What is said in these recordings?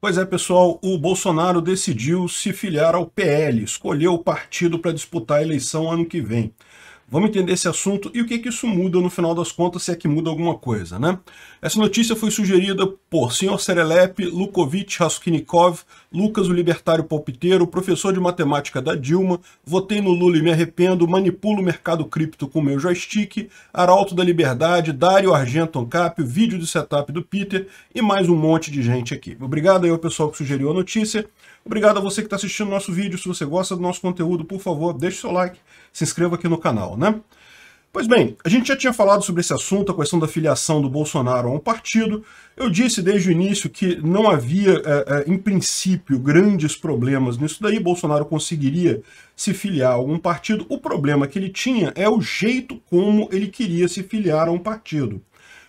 Pois é, pessoal, o Bolsonaro decidiu se filiar ao PL, escolheu o partido para disputar a eleição ano que vem. Vamos entender esse assunto e o que, é que isso muda no final das contas, se é que muda alguma coisa, né? Essa notícia foi sugerida por Sr. Serelep, Lukovic Raskinikov, Lucas o Libertário Palpiteiro, professor de matemática da Dilma, votei no Lula e me arrependo, manipulo o mercado cripto com meu joystick, Arauto da Liberdade, Dário Argento o vídeo do setup do Peter e mais um monte de gente aqui. Obrigado aí ao pessoal que sugeriu a notícia. Obrigado a você que está assistindo nosso vídeo. Se você gosta do nosso conteúdo, por favor, deixe seu like, se inscreva aqui no canal, né? Pois bem, a gente já tinha falado sobre esse assunto, a questão da filiação do Bolsonaro a um partido. Eu disse desde o início que não havia, é, é, em princípio, grandes problemas nisso daí. Bolsonaro conseguiria se filiar a algum partido. O problema que ele tinha é o jeito como ele queria se filiar a um partido.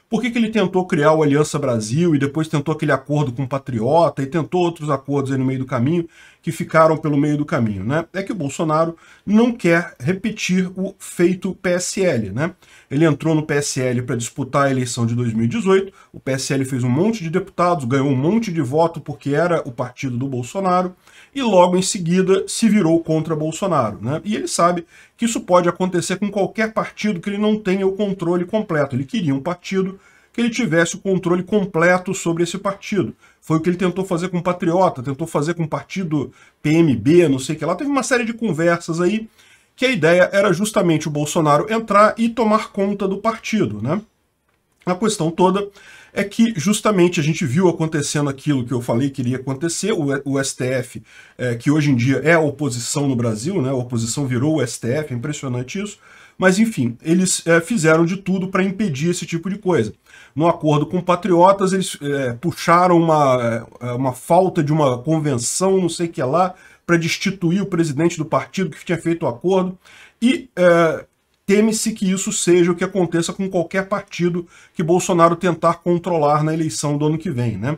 Por que, que ele tentou criar o Aliança Brasil e depois tentou aquele acordo com o Patriota e tentou outros acordos aí no meio do caminho? que ficaram pelo meio do caminho, né? É que o Bolsonaro não quer repetir o feito PSL, né? Ele entrou no PSL para disputar a eleição de 2018, o PSL fez um monte de deputados, ganhou um monte de voto porque era o partido do Bolsonaro, e logo em seguida se virou contra Bolsonaro, né? E ele sabe que isso pode acontecer com qualquer partido que ele não tenha o controle completo. Ele queria um partido que ele tivesse o controle completo sobre esse partido. Foi o que ele tentou fazer com o Patriota, tentou fazer com o partido PMB, não sei o que lá. Teve uma série de conversas aí que a ideia era justamente o Bolsonaro entrar e tomar conta do partido, né? A questão toda é que justamente a gente viu acontecendo aquilo que eu falei que iria acontecer, o, STF, é, eh, que hoje em dia é a oposição no Brasil, né? a oposição virou o STF, é impressionante isso, mas, enfim, eles é, fizeram de tudo para impedir esse tipo de coisa. No acordo com patriotas, eles é, puxaram uma, é, é, uma falta de uma convenção, não sei o que lá, para destituir o presidente do partido que tinha feito o acordo. E é, teme-se que isso seja o que aconteça com qualquer partido que Bolsonaro tentar controlar na eleição do ano que vem. Né?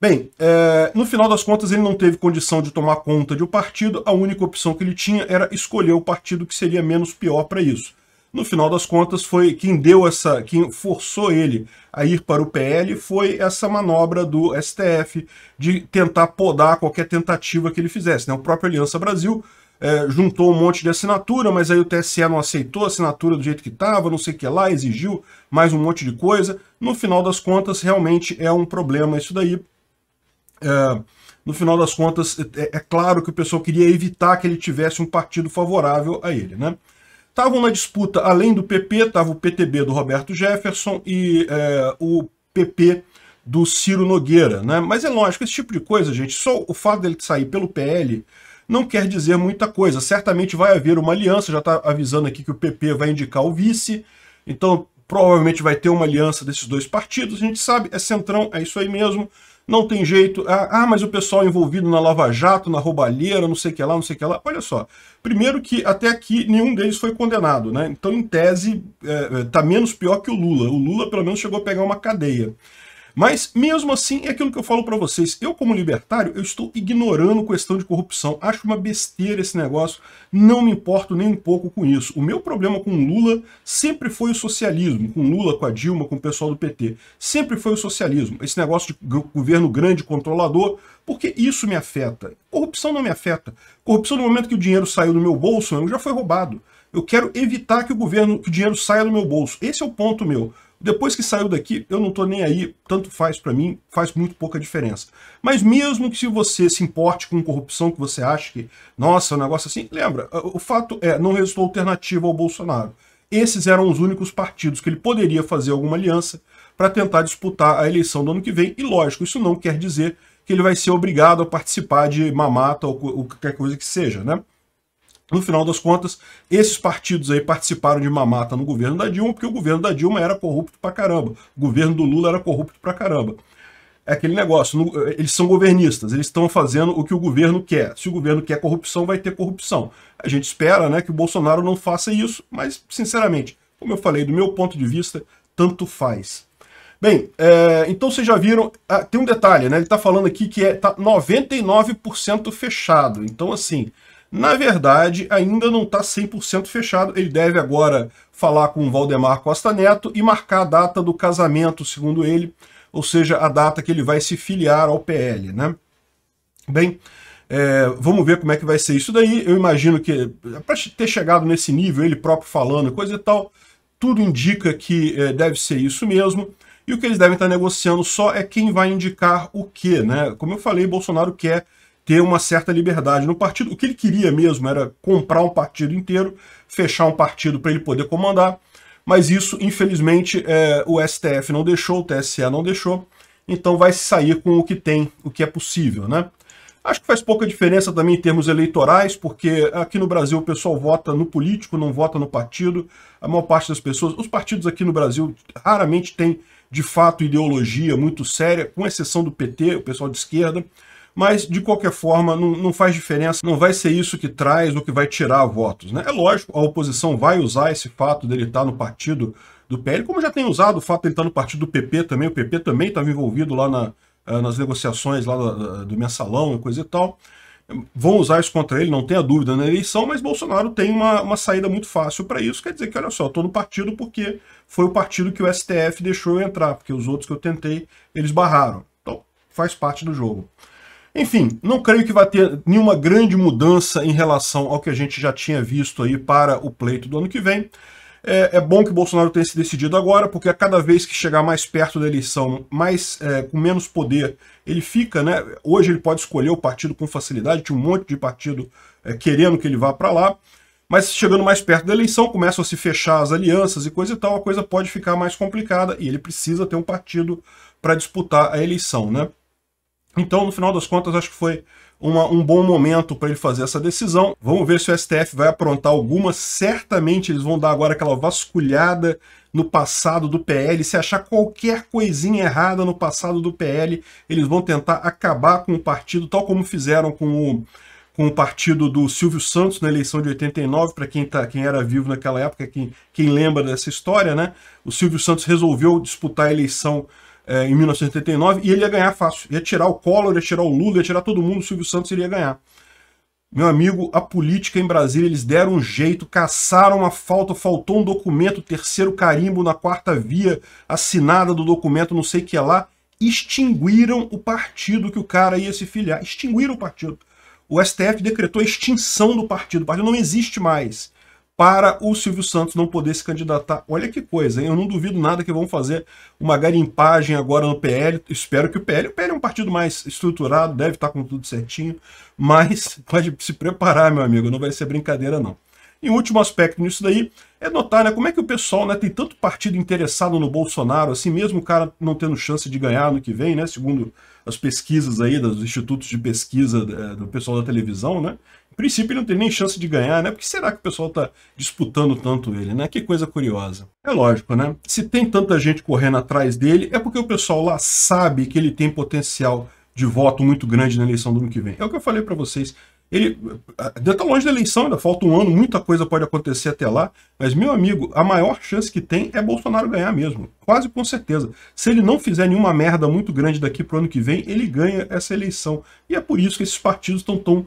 Bem, é, no final das contas ele não teve condição de tomar conta de um partido, a única opção que ele tinha era escolher o partido que seria menos pior para isso. No final das contas foi quem deu essa, quem forçou ele a ir para o PL foi essa manobra do STF de tentar podar qualquer tentativa que ele fizesse. Né? O próprio Aliança Brasil é, juntou um monte de assinatura, mas aí o TSE não aceitou a assinatura do jeito que estava, não sei o que lá, exigiu mais um monte de coisa. No final das contas realmente é um problema isso daí é, no final das contas, é, é, é, claro que o pessoal queria evitar que ele tivesse um partido favorável a ele. Né? Estavam na disputa, além do PP, estava o PTB do Roberto Jefferson e é, o PP do Ciro Nogueira. Né? Mas é lógico, esse tipo de coisa, gente, só o fato dele sair pelo PL não quer dizer muita coisa. Certamente vai haver uma aliança, já está avisando aqui que o PP vai indicar o vice, então provavelmente vai ter uma aliança desses dois partidos, a gente sabe, é centrão, é isso aí mesmo não tem jeito. Ah, ah, mas o pessoal envolvido na Lava Jato, na roubalheira, não sei o que lá, não sei o que lá. Olha só, primeiro que até aqui nenhum deles foi condenado, né? Então, em tese, é, é tá menos pior que o Lula. O Lula, pelo menos, chegou a pegar uma cadeia. Mas, mesmo assim, é aquilo que eu falo para vocês. Eu, como libertário, eu estou ignorando questão de corrupção. Acho uma besteira esse negócio. Não me importo nem um pouco com isso. O meu problema com Lula sempre foi o socialismo. Com Lula, com a Dilma, com o pessoal do PT. Sempre foi o socialismo. Esse negócio de governo grande, controlador, porque isso me afeta. Corrupção não me afeta. Corrupção no momento que o dinheiro saiu do meu bolso, já foi roubado. Eu quero evitar que o governo, que o dinheiro saia do meu bolso. Esse é o ponto meu. Depois que saiu daqui, eu não estou nem aí, tanto faz para mim, faz muito pouca diferença. Mas mesmo que se você se importe com corrupção, que você acha que, nossa, é um negócio assim, lembra, o fato é, não resultou alternativa ao Bolsonaro. Esses eram os únicos partidos que ele poderia fazer alguma aliança para tentar disputar a eleição do ano que vem. E lógico, isso não quer dizer que ele vai ser obrigado a participar de mamata ou qualquer coisa que seja, né? No final das contas, esses partidos aí participaram de mamata no governo da Dilma, porque o governo da Dilma era corrupto pra caramba. O governo do Lula era corrupto pra caramba. É aquele negócio, no, eh, eles são governistas, eles estão fazendo o que o governo quer. Se o governo quer corrupção, vai ter corrupção. A gente espera né, que o Bolsonaro não faça isso, mas, sinceramente, como eu falei, do meu ponto de vista, tanto faz. Bem, é, então vocês já viram, ah, tem um detalhe, né? Ele está falando aqui que é, tá 99% fechado. Então, assim, na verdade, ainda não está 100% fechado. Ele deve agora falar com o Valdemar Costa Neto e marcar a data do casamento, segundo ele, ou seja, a data que ele vai se filiar ao PL. Né? Bem, é, vamos ver como é que vai ser isso daí. Eu imagino que, para ter chegado nesse nível, ele próprio falando coisa e tal, tudo indica que é, deve ser isso mesmo. E o que eles devem estar negociando só é quem vai indicar o quê, né? Como eu falei, Bolsonaro quer ter uma certa liberdade no partido. O que ele queria mesmo era comprar um partido inteiro, fechar um partido para ele poder comandar, mas isso, infelizmente, é, o STF não deixou, o TSE não deixou, então vai sair com o que tem, o que é possível, né? Acho que faz pouca diferença também em termos eleitorais, porque aqui no Brasil o pessoal vota no político, não vota no partido. A maior parte das pessoas, os partidos aqui no Brasil raramente têm de fato ideologia muito séria, com exceção do PT, o pessoal de esquerda mas de qualquer forma não, não faz diferença, não vai ser isso que traz ou que vai tirar votos. Né? É lógico, a oposição vai usar esse fato dele estar no partido do PL, como já tem usado o fato dele ele estar no partido do PP também, o PP também estava envolvido lá na, eh, nas negociações lá do, do mensalão e coisa e tal. Vão usar isso contra ele, não tenha dúvida, na eleição, mas Bolsonaro tem uma, uma saída muito fácil para isso. Quer dizer que, olha só, estou no partido porque foi o partido que o STF deixou eu entrar, porque os outros que eu tentei, eles barraram. Então, faz parte do jogo. Enfim, não creio que vai ter nenhuma grande mudança em relação ao que a gente já tinha visto aí para o pleito do ano que vem. É, é bom que Bolsonaro tenha se decidido agora, porque a cada vez que chegar mais perto da eleição, mais, é, com menos poder, ele fica, né? Hoje ele pode escolher o partido com facilidade, tinha um monte de partido é, querendo que ele vá para lá. Mas chegando mais perto da eleição, começam a se fechar as alianças e coisa e tal, a coisa pode ficar mais complicada e ele precisa ter um partido para disputar a eleição, né? Então, no final das contas, acho que foi uma, um bom momento para ele fazer essa decisão. Vamos ver se o STF vai aprontar alguma. Certamente eles vão dar agora aquela vasculhada no passado do PL. Se achar qualquer coisinha errada no passado do PL, eles vão tentar acabar com o partido, tal como fizeram com o, com o partido do Silvio Santos na eleição de 89, para quem, tá, quem era vivo naquela época, quem, quem lembra dessa história, né? O Silvio Santos resolveu disputar a eleição é, em 1989 e ele ia ganhar fácil. Ia tirar o Collor, ia tirar o Lula, ia tirar todo mundo, o Silvio Santos iria ganhar. Meu amigo, a política em Brasília, eles deram um jeito, caçaram uma falta, faltou um documento, terceiro carimbo na quarta via, assinada do documento, não sei o que é lá. Extinguiram o partido que o cara ia se filiar. Extinguiram o partido. O STF decretou a extinção do partido. O partido não existe mais para o Silvio Santos não poder se candidatar. Olha que coisa, hein? Eu não duvido nada que vão fazer uma garimpagem agora no PL. Espero que o PL. O PL é um partido mais estruturado, deve estar com tudo certinho, mas pode se preparar, meu amigo, não vai ser brincadeira, não. E o último aspecto nisso daí é notar né, como é que o pessoal né, tem tanto partido interessado no Bolsonaro, assim mesmo o cara não tendo chance de ganhar no que vem, né, segundo as pesquisas aí dos institutos de pesquisa eh, do pessoal da televisão, né, princípio ele não tem nem chance de ganhar, né? Por que será que o pessoal está disputando tanto ele, né? Que coisa curiosa. É lógico, né? Se tem tanta gente correndo atrás dele, é porque o pessoal lá sabe que ele tem potencial de voto muito grande na eleição do ano que vem. É o que eu falei para vocês. Ele ainda está longe da eleição, ainda falta um ano, muita coisa pode acontecer até lá. Mas, meu amigo, a maior chance que tem é Bolsonaro ganhar mesmo. Quase com certeza. Se ele não fizer nenhuma merda muito grande daqui para o ano que vem, ele ganha essa eleição. E é por isso que esses partidos estão tão